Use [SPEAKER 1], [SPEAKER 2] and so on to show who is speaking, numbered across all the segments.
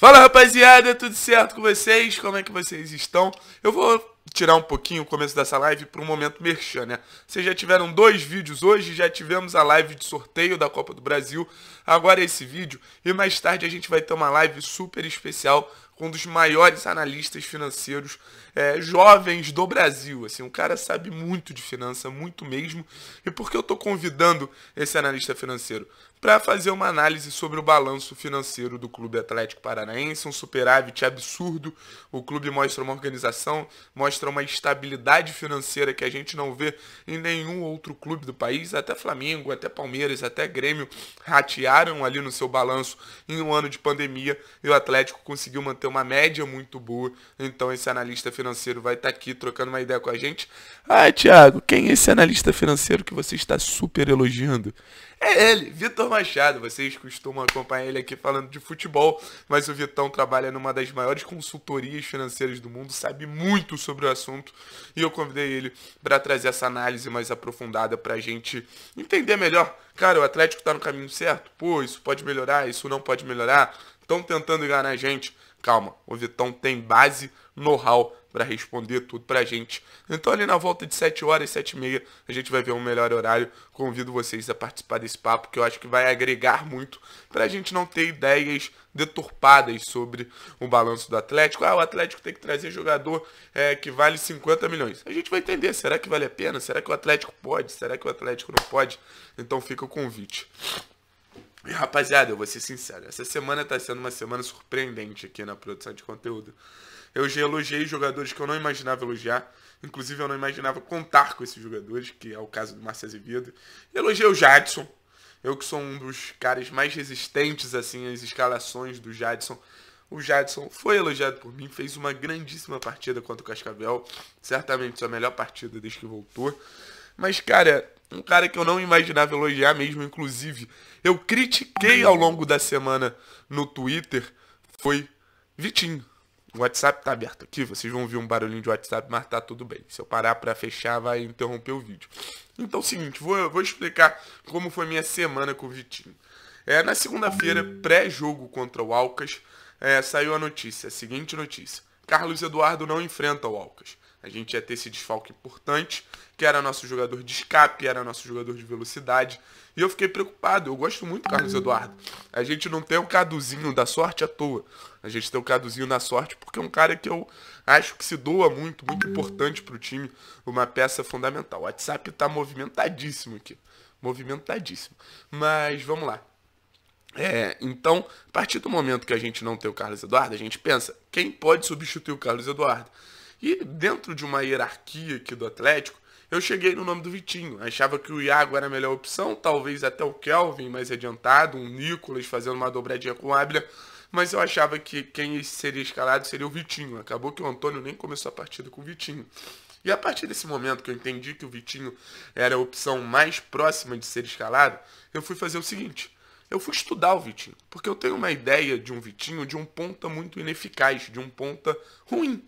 [SPEAKER 1] Fala rapaziada, tudo certo com vocês? Como é que vocês estão? Eu vou tirar um pouquinho o começo dessa live para um momento merchan, né? Vocês já tiveram dois vídeos hoje, já tivemos a live de sorteio da Copa do Brasil, agora esse vídeo e mais tarde a gente vai ter uma live super especial com um dos maiores analistas financeiros é, jovens do Brasil. Assim, um cara sabe muito de finança, muito mesmo. E por que eu estou convidando esse analista financeiro? para fazer uma análise sobre o balanço financeiro do Clube Atlético Paranaense, um superávit absurdo. O clube mostra uma organização, mostra uma estabilidade financeira que a gente não vê em nenhum outro clube do país, até Flamengo, até Palmeiras, até Grêmio ratearam ali no seu balanço em um ano de pandemia e o Atlético conseguiu manter uma média muito boa. Então esse analista financeiro vai estar tá aqui trocando uma ideia com a gente. Ah, Thiago, quem é esse analista financeiro que você está super elogiando? É ele, Vitor Machado, vocês costumam acompanhar ele aqui falando de futebol, mas o Vitão trabalha numa das maiores consultorias financeiras do mundo, sabe muito sobre o assunto e eu convidei ele para trazer essa análise mais aprofundada para a gente entender melhor. Cara, o Atlético está no caminho certo? Pô, isso pode melhorar, isso não pode melhorar. Estão tentando enganar a gente. Calma, o Vitão tem base, know-how para responder tudo a gente. Então ali na volta de 7 horas, 7 e meia, a gente vai ver um melhor horário. Convido vocês a participar desse papo, que eu acho que vai agregar muito para a gente não ter ideias deturpadas sobre o balanço do Atlético. Ah, o Atlético tem que trazer jogador é, que vale 50 milhões. A gente vai entender, será que vale a pena? Será que o Atlético pode? Será que o Atlético não pode? Então fica o convite. E, rapaziada, eu vou ser sincero, essa semana tá sendo uma semana surpreendente aqui na produção de conteúdo. Eu já elogiei jogadores que eu não imaginava elogiar. Inclusive, eu não imaginava contar com esses jogadores, que é o caso do Márcio Azevedo. Elogiei o Jadson. Eu que sou um dos caras mais resistentes, assim, às escalações do Jadson. O Jadson foi elogiado por mim, fez uma grandíssima partida contra o Cascavel. Certamente sua melhor partida desde que voltou. Mas, cara, um cara que eu não imaginava elogiar mesmo, inclusive. Eu critiquei ao longo da semana no Twitter. Foi Vitinho. O WhatsApp tá aberto aqui, vocês vão ouvir um barulhinho de WhatsApp, mas tá tudo bem. Se eu parar para fechar, vai interromper o vídeo. Então, é o seguinte, vou, vou explicar como foi minha semana com o Vitinho. É, na segunda-feira, pré-jogo contra o Alcas, é, saiu a notícia, a seguinte notícia. Carlos Eduardo não enfrenta o Alcas a gente ia ter esse desfalque importante, que era nosso jogador de escape, era nosso jogador de velocidade. E eu fiquei preocupado, eu gosto muito do Carlos Eduardo. A gente não tem o caduzinho da sorte à toa. A gente tem o caduzinho na sorte porque é um cara que eu acho que se doa muito, muito importante para o time, uma peça fundamental. O WhatsApp está movimentadíssimo aqui. Movimentadíssimo. Mas vamos lá. É, então, a partir do momento que a gente não tem o Carlos Eduardo, a gente pensa, quem pode substituir o Carlos Eduardo? E dentro de uma hierarquia aqui do Atlético, eu cheguei no nome do Vitinho. Achava que o Iago era a melhor opção, talvez até o Kelvin mais adiantado, um Nicolas fazendo uma dobradinha com o Ábila. Mas eu achava que quem seria escalado seria o Vitinho. Acabou que o Antônio nem começou a partida com o Vitinho. E a partir desse momento que eu entendi que o Vitinho era a opção mais próxima de ser escalado, eu fui fazer o seguinte. Eu fui estudar o Vitinho, porque eu tenho uma ideia de um Vitinho de um ponta muito ineficaz, de um ponta ruim.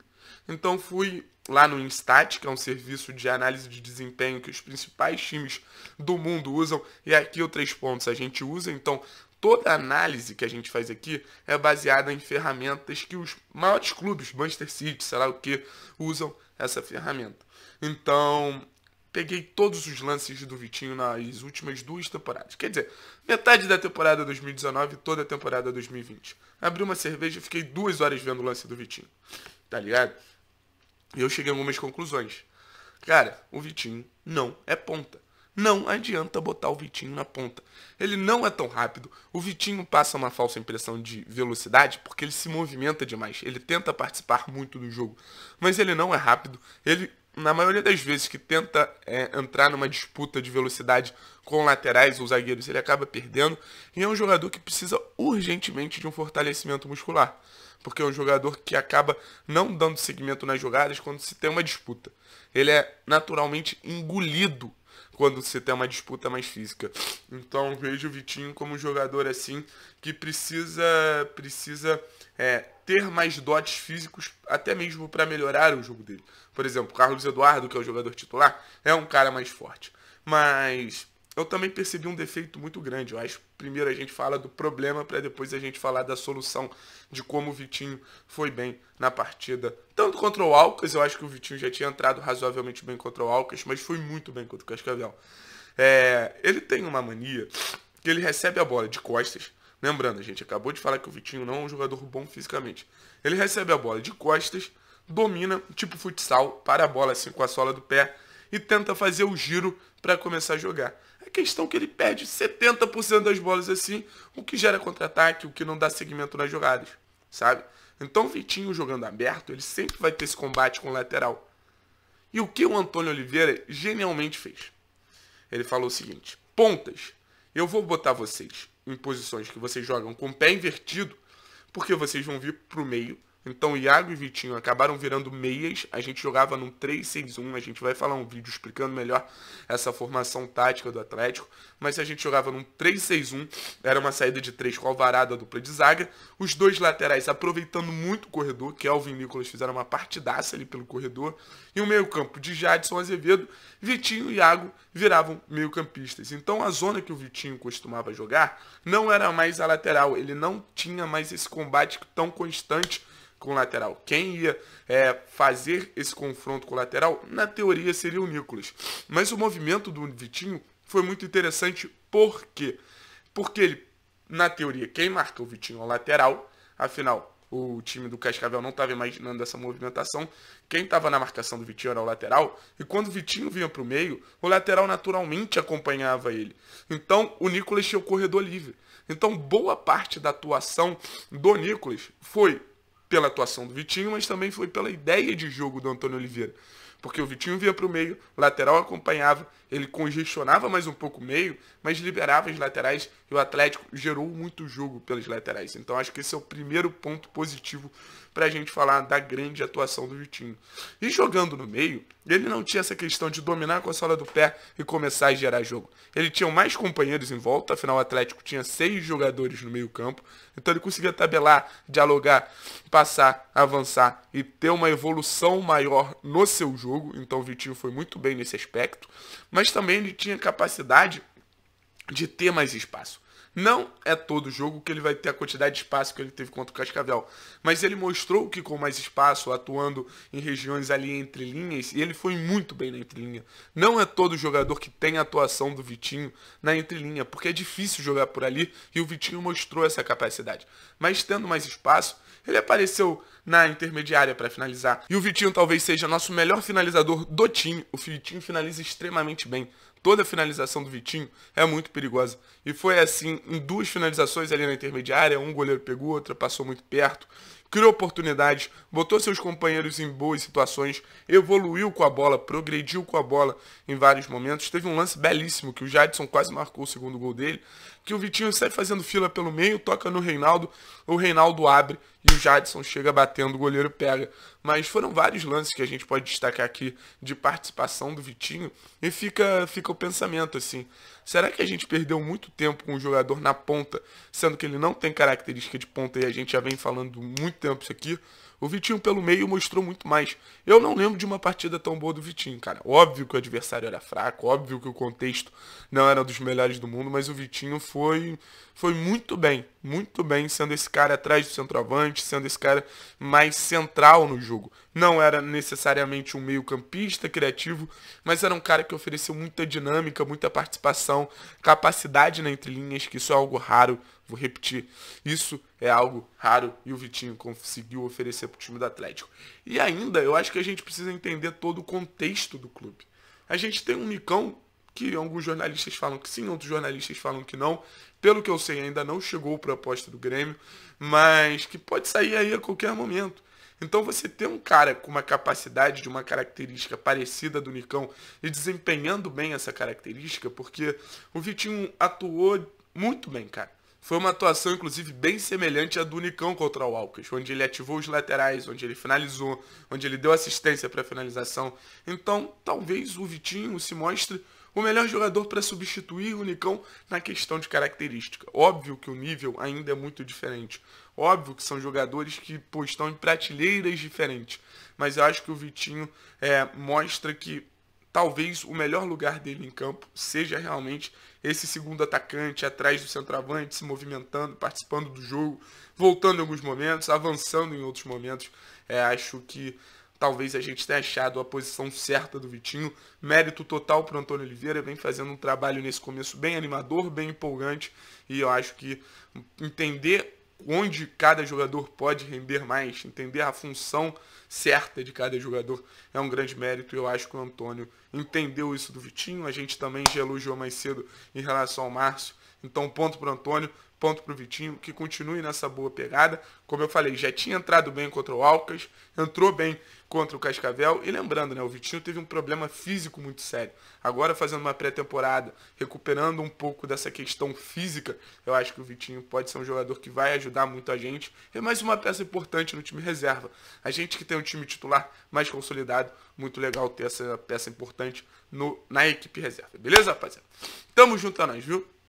[SPEAKER 1] Então fui lá no Instat, que é um serviço de análise de desempenho que os principais times do mundo usam, e aqui o três pontos a gente usa, então toda análise que a gente faz aqui é baseada em ferramentas que os maiores clubes, Manchester City, sei lá o que, usam essa ferramenta. Então, peguei todos os lances do Vitinho nas últimas duas temporadas. Quer dizer, metade da temporada 2019 e toda a temporada 2020. Abri uma cerveja e fiquei duas horas vendo o lance do Vitinho. Tá ligado? E eu cheguei a algumas conclusões. Cara, o Vitinho não é ponta. Não adianta botar o Vitinho na ponta. Ele não é tão rápido. O Vitinho passa uma falsa impressão de velocidade porque ele se movimenta demais. Ele tenta participar muito do jogo. Mas ele não é rápido. Ele na maioria das vezes que tenta é, entrar numa disputa de velocidade com laterais ou zagueiros, ele acaba perdendo. E é um jogador que precisa urgentemente de um fortalecimento muscular. Porque é um jogador que acaba não dando seguimento nas jogadas quando se tem uma disputa. Ele é naturalmente engolido quando você tem uma disputa mais física. Então vejo o Vitinho como um jogador assim que precisa precisa é, ter mais dotes físicos até mesmo para melhorar o jogo dele. Por exemplo, Carlos Eduardo, que é o jogador titular, é um cara mais forte. Mas eu também percebi um defeito muito grande. Eu acho primeiro a gente fala do problema para depois a gente falar da solução, de como o Vitinho foi bem na partida. Tanto contra o Alcas, eu acho que o Vitinho já tinha entrado razoavelmente bem contra o Alcas, mas foi muito bem contra o Cascavel. É, ele tem uma mania que ele recebe a bola de costas. Lembrando, a gente acabou de falar que o Vitinho não é um jogador bom fisicamente. Ele recebe a bola de costas, domina, tipo futsal, para a bola assim com a sola do pé e tenta fazer o giro para começar a jogar questão que ele perde 70% das bolas assim, o que gera contra-ataque, o que não dá segmento nas jogadas, sabe? Então o Vitinho jogando aberto, ele sempre vai ter esse combate com o lateral. E o que o Antônio Oliveira genialmente fez? Ele falou o seguinte: pontas, eu vou botar vocês em posições que vocês jogam com o pé invertido, porque vocês vão vir para o meio então, Iago e Vitinho acabaram virando meias. A gente jogava num 3-6-1. A gente vai falar um vídeo explicando melhor essa formação tática do Atlético. Mas a gente jogava num 3-6-1. Era uma saída de 3 com alvarada dupla de zaga. Os dois laterais aproveitando muito o corredor. Kelvin e Nicolas fizeram uma partidaça ali pelo corredor. E o meio-campo de Jadson Azevedo, Vitinho e Iago viravam meio-campistas. Então, a zona que o Vitinho costumava jogar não era mais a lateral. Ele não tinha mais esse combate tão constante com o lateral. Quem ia é, fazer esse confronto com o lateral, na teoria, seria o Nicolas. Mas o movimento do Vitinho foi muito interessante. Por quê? Porque ele, na teoria, quem marca o Vitinho é o lateral. Afinal, o time do Cascavel não estava imaginando essa movimentação. Quem estava na marcação do Vitinho era o lateral. E quando o Vitinho vinha para o meio, o lateral naturalmente acompanhava ele. Então, o Nicolas tinha o corredor livre. Então, boa parte da atuação do Nicolas foi pela atuação do Vitinho, mas também foi pela ideia de jogo do Antônio Oliveira. Porque o Vitinho via para o meio, lateral acompanhava, ele congestionava mais um pouco o meio, mas liberava as laterais e o Atlético gerou muito jogo pelas laterais. Então acho que esse é o primeiro ponto positivo para a gente falar da grande atuação do Vitinho. E jogando no meio, ele não tinha essa questão de dominar com a sola do pé e começar a gerar jogo. Ele tinha mais companheiros em volta, afinal o Atlético tinha seis jogadores no meio campo, então ele conseguia tabelar, dialogar, passar, avançar e ter uma evolução maior no seu jogo. Então o Vitinho foi muito bem nesse aspecto, mas também ele tinha capacidade de ter mais espaço. Não é todo jogo que ele vai ter a quantidade de espaço que ele teve contra o Cascavel, mas ele mostrou que com mais espaço, atuando em regiões ali entre linhas, e ele foi muito bem na entrelinha. Não é todo jogador que tem a atuação do Vitinho na entrelinha, porque é difícil jogar por ali e o Vitinho mostrou essa capacidade. Mas tendo mais espaço, ele apareceu na intermediária para finalizar. E o Vitinho talvez seja nosso melhor finalizador do time. O Vitinho finaliza extremamente bem toda a finalização do Vitinho é muito perigosa. E foi assim em duas finalizações ali na intermediária, um goleiro pegou, outra passou muito perto criou oportunidades, botou seus companheiros em boas situações, evoluiu com a bola, progrediu com a bola em vários momentos. Teve um lance belíssimo que o Jadson quase marcou o segundo gol dele, que o Vitinho sai fazendo fila pelo meio, toca no Reinaldo, o Reinaldo abre e o Jadson chega batendo, o goleiro pega. Mas foram vários lances que a gente pode destacar aqui de participação do Vitinho e fica fica o pensamento assim, Será que a gente perdeu muito tempo com o jogador na ponta, sendo que ele não tem característica de ponta e a gente já vem falando muito tempo isso aqui? O Vitinho pelo meio mostrou muito mais. Eu não lembro de uma partida tão boa do Vitinho, cara. Óbvio que o adversário era fraco, óbvio que o contexto não era dos melhores do mundo, mas o Vitinho foi, foi muito bem, muito bem, sendo esse cara atrás do centroavante, sendo esse cara mais central no jogo não era necessariamente um meio-campista criativo, mas era um cara que ofereceu muita dinâmica, muita participação, capacidade na né, entrelinhas, que isso é algo raro. Vou repetir, isso é algo raro e o Vitinho conseguiu oferecer para o time do Atlético. E ainda, eu acho que a gente precisa entender todo o contexto do clube. A gente tem um Micão que alguns jornalistas falam que sim, outros jornalistas falam que não. Pelo que eu sei, ainda não chegou a proposta do Grêmio, mas que pode sair aí a qualquer momento. Então você ter um cara com uma capacidade de uma característica parecida do Nicão e desempenhando bem essa característica, porque o Vitinho atuou muito bem, cara. Foi uma atuação, inclusive, bem semelhante à do Nicão contra o Alcas, onde ele ativou os laterais, onde ele finalizou, onde ele deu assistência para a finalização. Então, talvez o Vitinho se mostre o melhor jogador para substituir o Nicão na questão de característica. Óbvio que o nível ainda é muito diferente. Óbvio que são jogadores que pô, estão em prateleiras diferentes. Mas eu acho que o Vitinho é, mostra que talvez o melhor lugar dele em campo seja realmente esse segundo atacante atrás do centroavante, se movimentando, participando do jogo, voltando em alguns momentos, avançando em outros momentos. É, acho que Talvez a gente tenha achado a posição certa do Vitinho. Mérito total para o Antônio Oliveira, vem fazendo um trabalho nesse começo bem animador, bem empolgante. E eu acho que entender onde cada jogador pode render mais, entender a função certa de cada jogador é um grande mérito. Eu acho que o Antônio entendeu isso do Vitinho. A gente também já elogiou mais cedo em relação ao Márcio. Então, ponto para o Antônio, ponto pro Vitinho, que continue nessa boa pegada. Como eu falei, já tinha entrado bem contra o Alcas, entrou bem contra o Cascavel. E lembrando, né, o Vitinho teve um problema físico muito sério. Agora fazendo uma pré-temporada, recuperando um pouco dessa questão física, eu acho que o Vitinho pode ser um jogador que vai ajudar muito a gente. E é mais uma peça importante no time reserva. A gente que tem um time titular mais consolidado, muito legal ter essa peça importante no, na equipe reserva. Beleza, rapaziada? Tamo junto nós, viu?